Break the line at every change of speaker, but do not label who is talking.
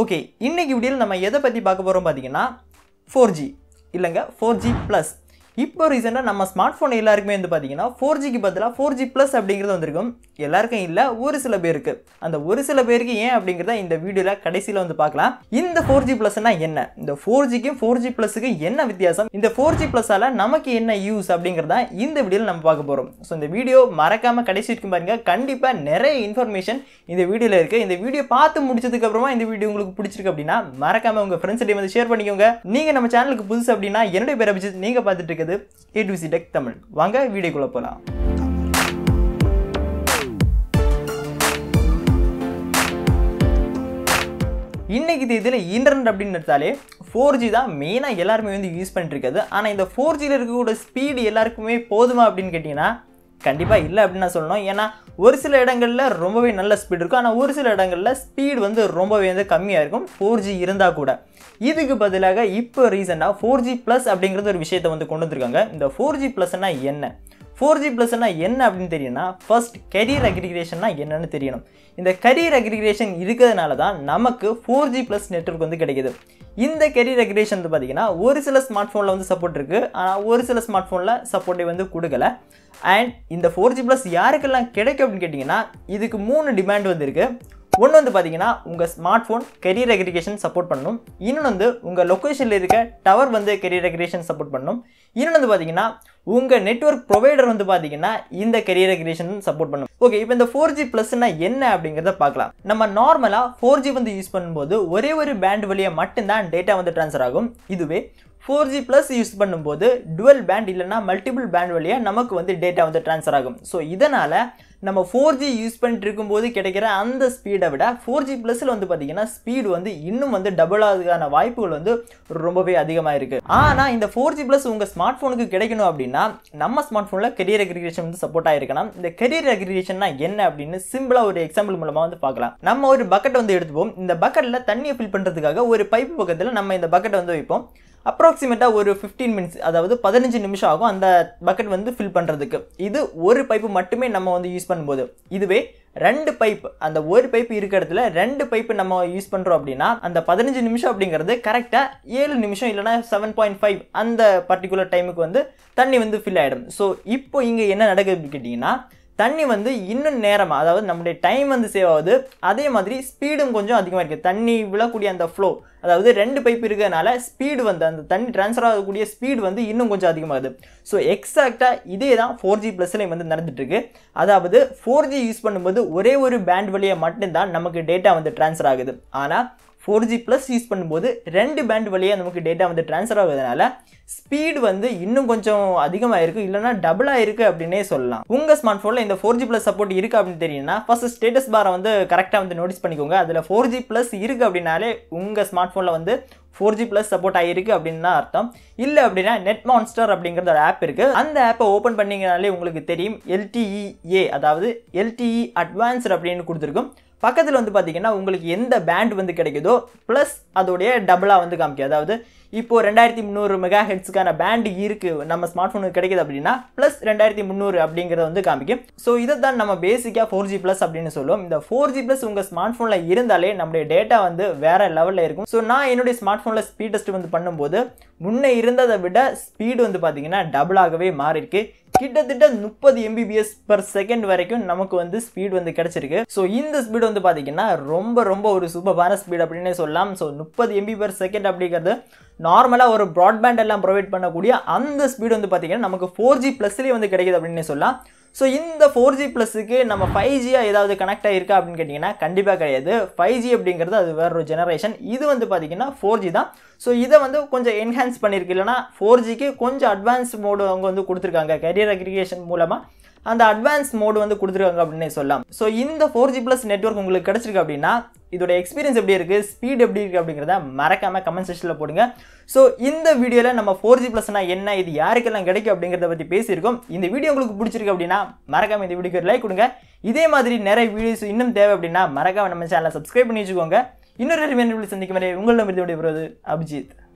okay இன்னைக்கு வீடியோவில் நம்ம எதை பற்றி பார்க்க போகிறோம் பார்த்தீங்கன்னா ஃபோர் ஜி இல்லைங்க ஃபோர் ஜி ப்ளஸ் இப்போ ரீசெண்டாக நம்ம ஸ்மார்ட் ஃபோன் எல்லாருக்குமே வந்து பார்த்தீங்கன்னா ஃபோர் ஜிக்கு பதிலாக ஃபோர் ஜி ப்ளஸ் அப்படிங்கிறது வந்திருக்கும் எல்லாருக்கும் இல்லை ஒரு சில பேருக்கு அந்த ஒரு சில பேருக்கு ஏன் அப்படிங்கிறத இந்த வீடியோவில் கடைசியில் வந்து பார்க்கலாம் இந்த ஃபோர் ஜி ப்ளஸ்னா என்ன இந்த ஃபோர் ஜிக்கும் ஃபோர் ஜி ப்ளஸுக்கு என்ன வித்தியாசம் இந்த ஃபோர் ஜி ப்ளஸால் நமக்கு என்ன யூஸ் அப்படிங்கிறத இந்த வீடியோவில் நம்ம பார்க்க போகிறோம் ஸோ இந்த வீடியோ மறக்காமல் கடைசி இருக்கும் பாருங்க கண்டிப்பாக நிறைய இன்ஃபர்மேஷன் இந்த வீடியோவில் இருக்குது இந்த வீடியோ பார்த்து முடிச்சதுக்கப்புறமா இந்த வீடியோ உங்களுக்கு பிடிச்சிருக்கு அப்படின்னா மறக்காமல் உங்கள் ஃப்ரெண்ட்ஸ் வந்து ஷேர் பண்ணிக்கோங்க நீங்கள் நம்ம சேனலுக்கு புதுசு அப்படின்னா என்னுடைய பேர் அபிஜித் நீங்கள் பார்த்துட்டு இது ஏடிசி டெக் தமிழ் வாங்க வீடியோக்குள்ளே போகலாம் இன்றைக்கி இதில் இன்டர்நெட் அப்படின்னு எடுத்தாலே ஃபோர் ஜி தான் மெயினாக எல்லாருமே வந்து யூஸ் பண்ணிட்டு ஆனால் இந்த ஃபோர் ஜியில் இருக்கக்கூடிய ஸ்பீடு எல்லாருக்குமே போதுமா அப்படின்னு கேட்டிங்கன்னா கண்டிப்பாக இல்லை அப்படின்னு நான் சொல்லணும் ஏன்னா ஒரு சில இடங்களில் ரொம்பவே நல்ல ஸ்பீடு இருக்கும் ஆனால் ஒரு சில இடங்களில் ஸ்பீடு வந்து ரொம்பவே வந்து கம்மியாக இருக்கும் ஃபோர் ஜி இருந்தால் கூட இதுக்கு பதிலாக இப்போ ரீசெண்டாக ஃபோர் ஜி ப்ளஸ் அப்படிங்கிறது ஒரு விஷயத்தை வந்து கொண்டு வந்திருக்காங்க இந்த ஃபோர் ஜி ப்ளஸ்னால் என்ன ஃபோர் ஜி ப்ளஸ்னா என்ன அப்படின்னு தெரியும்னா ஃபர்ஸ்ட் கரியர் அக்ரிகிரேஷன்னா என்னென்னு தெரியணும் இந்த கரியர் அக்ரிகிரேஷன் இருக்கிறதுனால தான் நமக்கு ஃபோர் ஜி ப்ளஸ் நெட்ஒர்க் வந்து கிடைக்கிது இந்த கரியர் அக்ரிகிரேஷன் வந்து பார்த்திங்கன்னா ஒரு சில ஸ்மார்ட் ஃபோனில் வந்து சப்போர்ட் இருக்குது ஆனால் ஒரு சில ஸ்மார்ட் ஃபோனில் சப்போர்ட்டை வந்து கொடுக்கல அண்ட் இந்த ஃபோர் ஜி ப்ளஸ் யாருக்கெல்லாம் கிடைக்கும் அப்படின்னு கேட்டிங்கன்னா இதுக்கு மூணு டிமாண்ட் வந்துருக்கு ஒன்று வந்து பார்த்தீங்கன்னா உங்கள் smart phone carrier aggregation support பண்ணணும் இன்னொன்று வந்து உங்கள் லொக்கேஷனில் இருக்க டவர் வந்து கெரியர் அக்ரிகேஷன் சப்போர்ட் பண்ணணும் இன்னொன்று வந்து பார்த்தீங்கன்னா உங்கள் நெட்ஒர்க் ப்ரொவைடர் வந்து பார்த்தீங்கன்னா இந்த கெரியர் அக்ரிகேஷன் சப்போர்ட் பண்ணணும் ஓகே இப்போ இந்த ஃபோர் ஜி ப்ளஸ்னா என்ன அப்படிங்கிறத பார்க்கலாம் நம்ம நார்மலாக ஃபோர் ஜி வந்து யூஸ் பண்ணும்போது ஒரே ஒரு பேண்ட் வழியாக மட்டும்தான் டேட்டா வந்து ட்ரான்ஸ்ஃபர் ஆகும் இதுவே ஃபோர் ஜி ப்ளஸ் யூஸ் பண்ணும்போது டுவெல் பேண்ட் இல்லைன்னா மல்டிபிள் பேண்ட் வழியாக நமக்கு வந்து டேட்டா வந்து ட்ரான்ஸ்ஃபர் ஆகும் ஸோ இதனால் நம்ம ஃபோர் ஜி யூஸ் பண்ணிட்டு இருக்கும்போது கிடைக்கிற அந்த ஸ்பீடை விட ஃபோர் ஜி ப்ளஸில் வந்து பார்த்திங்கன்னா ஸ்பீடு வந்து இன்னும் வந்து டபுள் ஆகுதுக்கான வாய்ப்புகள் வந்து ரொம்பவே அதிகமாக இருக்குது ஆனால் இந்த ஃபோர் ஜி ப்ளஸ் உங்கள் ஸ்மார்ட் ஃபோனுக்கு கிடைக்கணும் அப்படின்னா நம்ம ஸ்மார்ட் ஃபோனில் கெரியர் அக்ரிகேஷன் வந்து சப்போர்ட் இருக்கணும் இந்த கெரியர் அக்ரிகேஷன்னா என்ன அப்படின்னு சிம்பிளாக ஒரு எக்ஸாம்பிள் மூலமாக வந்து பார்க்கலாம் நம்ம ஒரு பக்கெட் வந்து எடுத்துப்போம் இந்த பக்கெட்டில் தண்ணியை ஃபில் பண்ணுறதுக்காக ஒரு பைப்பு பக்கத்தில் நம்ம இந்த பக்கெட்டை வந்து வைப்போம் அப்ராக்சிமேட்டாக ஒரு ஃபிஃப்டீன் மினிட்ஸ் அதாவது பதினஞ்சு நிமிஷம் ஆகும் அந்த பக்கெட் வந்து ஃபில் பண்ணுறதுக்கு இது ஒரு பைப்பு மட்டுமே நம்ம வந்து யூஸ் பண்ணும்போது இதுவே ரெண்டு பைப் அந்த ஒரு பைப் இருக்கிற இடத்துல ரெண்டு பைப்பு நம்ம யூஸ் பண்ணுறோம் அப்படின்னா அந்த பதினஞ்சு நிமிஷம் அப்படிங்கிறது கரெக்டாக ஏழு நிமிஷம் இல்லைனா செவன் பாயிண்ட் ஃபைவ் அந்த பர்டிகுலர் டைமுக்கு வந்து தண்ணி வந்து ஃபில் ஆகிடும் ஸோ இப்போ இங்கே என்ன நடக்குது கேட்டிங்கன்னா தண்ணி வந்து இன்னும் நேரம் அதாவது நம்முடைய டைம் வந்து சேவ் ஆகுது அதே மாதிரி ஸ்பீடும் கொஞ்சம் அதிகமாக இருக்குது தண்ணி விழக்கூடிய அந்த ஃப்ளோ அதாவது ரெண்டு பைப் இருக்கிறதுனால ஸ்பீடு வந்து அந்த தண்ணி ட்ரான்ஸ்ஃபர் ஆகக்கூடிய ஸ்பீடு வந்து இன்னும் கொஞ்சம் அதிகமாகுது ஸோ எக்ஸாக்டாக இதே தான் ஃபோர் ஜி ப்ளஸ்லேயும் வந்து நடந்துட்டுருக்கு அதாவது ஃபோர் ஜி யூஸ் பண்ணும்போது ஒரே ஒரு பேண்ட் வழியை மட்டும்தான் நமக்கு டேட்டா வந்து ட்ரான்ஸ்ஃபர் ஆகுது ஆனால் ஃபோர் ஜி ப்ளஸ் யூஸ் பண்ணும்போது ரெண்டு பேண்ட் வழியாக நமக்கு டேட்டா வந்து ட்ரான்ஸ்ஃபர் ஆகுதுனால ஸ்பீடு வந்து இன்னும் கொஞ்சம் அதிகமாக இருக்குது இல்லைனா டபுள் ஆகிருக்கு அப்படின்னே சொல்லலாம் உங்கள் ஸ்மார்ட் ஃபோனில் இந்த ஃபோர் ஜி ப்ளஸ் சப்போர்ட் இருக்குது அப்படின்னு தெரியுன்னா ஃபஸ்ட்டு ஸ்டேட்டஸ் பாரை வந்து கரெக்டாக வந்து நோட்டீஸ் பண்ணிக்கோங்க அதில் ஃபோர் ஜி ப்ளஸ் இருக்குது அப்படின்னாலே உங்கள் ஸ்மார்ட் ஃபோனில் வந்து ஃபோர் ஜி ப்ளஸ் சப்போர்ட் ஆகிருக்கு அப்படின்னு தான் அர்த்தம் இல்லை அப்படின்னா நெட் மான்ஸ்டர் அப்படிங்கிறது ஒரு ஆப் இருக்குது அந்த ஆப்பை ஓப்பன் பண்ணிங்கனாலே உங்களுக்கு தெரியும் எல்டிஇஏ e அதாவது எல்டிஇ அட்வான்ஸ்டு e அப்படின்னு கொடுத்துருக்கும் பக்கத்தில் வந்து பார்த்திங்கன்னா உங்களுக்கு எந்த பேண்ட் வந்து கிடைக்குதோ ப்ளஸ் அதோடைய டபுளாக வந்து காமிக்கும் அதாவது இப்போது ரெண்டாயிரத்தி முந்நூறு மெகா ஹெட்ஸுக்கான பேண்டு இருக்குது நம்ம ஸ்மார்ட் ஃபோனுக்கு கிடைக்குது அப்படின்னா ப்ளஸ் ரெண்டாயிரத்தி முந்நூறு அப்படிங்கிறத வந்து காமிக்கும் ஸோ இதை தான் நம்ம பேசிக்காக ஃபோர் ஜி ப்ளஸ் அப்படின்னு சொல்லுவோம் இந்த ஃபோர் ஜி ப்ளஸ் உங்கள் ஸ்மார்ட் ஃபோனில் இருந்தாலே நம்முடைய டேட்டா வந்து வேறு லெவலில் இருக்கும் ஸோ நான் என்னுடைய ஸ்மார்ட் ஃபோனில் ஸ்பீட் டெஸ்ட் வந்து பண்ணும்போது முன்னே இருந்ததை விட ஸ்பீடு வந்து பார்த்தீங்கன்னா டபுளாகவே மாறியிருக்கு கிட்டத்தட்ட முப்பது எம்பிபிஎஸ் பர் செகண்ட் வரைக்கும் நமக்கு வந்து ஸ்பீடு வந்து கிடைச்சிருக்கு ஸோ இந்த ஸ்பீடு வந்து பார்த்தீங்கன்னா ரொம்ப ரொம்ப ஒரு சூப்பரான ஸ்பீடு அப்படின்னே சொல்லலாம் ஸோ முப்பது எம்பி பர் செகண்ட் அப்படிங்கிறது நார்மலாக ஒரு ப்ராட்பேண்ட் எல்லாம் ப்ரொவைட் பண்ணக்கூடிய அந்த ஸ்பீடு வந்து பார்த்தீங்கன்னா நமக்கு ஃபோர் ஜி ப்ளஸ்லேயே வந்து கிடைக்குது அப்படின்னே சொல்லலாம் ஸோ இந்த ஃபோர் ஜி ப்ளஸுக்கு நம்ம ஃபைவ் ஜியாக ஏதாவது கனெக்ட் ஆகிருக்கா அப்படின்னு கேட்டிங்கன்னா கண்டிப்பாக கிடையாது ஃபைவ் ஜி அப்படிங்கிறது அது வேற ஒரு ஜெனரேஷன் இது வந்து பார்த்திங்கன்னா ஃபோர் ஜி தான் ஸோ இதை வந்து கொஞ்சம் என்ஹான்ஸ் பண்ணியிருக்கு இல்லைனா ஃபோர் ஜிக்கு கொஞ்சம் அட்வான்ஸ் மோடு அவங்க வந்து கொடுத்துருக்காங்க கரியர் அக்ரிகேஷன் மூலமாக அந்த அட்வான்ஸ் மோடு வந்து கொடுத்துருக்காங்க அப்படின்னே சொல்லலாம் ஸோ இந்த ஃபோர் ஜி ப்ளஸ் நெட்ஒர்க் உங்களுக்கு கிடச்சிருக்கு அப்படின்னா இதோட எக்ஸ்பீரியன்ஸ் எப்படி இருக்குது ஸ்பீட் எப்படி இருக்குது அப்படிங்கிறத மறக்காமல் கமெண்ட் செக்ஷனில் போடுங்க ஸோ இந்த வீடியோவில் நம்ம ஃபோர் ஜி ப்ளஸ்னா என்ன இது யாருக்கெல்லாம் கிடைக்கும் அப்படிங்கிறத பற்றி பேசியிருக்கோம் இந்த வீடியோ உங்களுக்கு பிடிச்சிருக்கு அப்படின்னா மறக்காமல் இந்த வீடியோக்கு லைக் கொடுங்க இதே மாதிரி நிறைய வீடியோஸ் இன்னும் தேவை அப்படின்னா மறக்காமல் நம்ம சேனலை சப்ஸ்கிரைப் பண்ணி வச்சுக்கோங்க இன்னொரு சந்திக்கும் வரை உங்களிடம் இருந்து அபிஜித்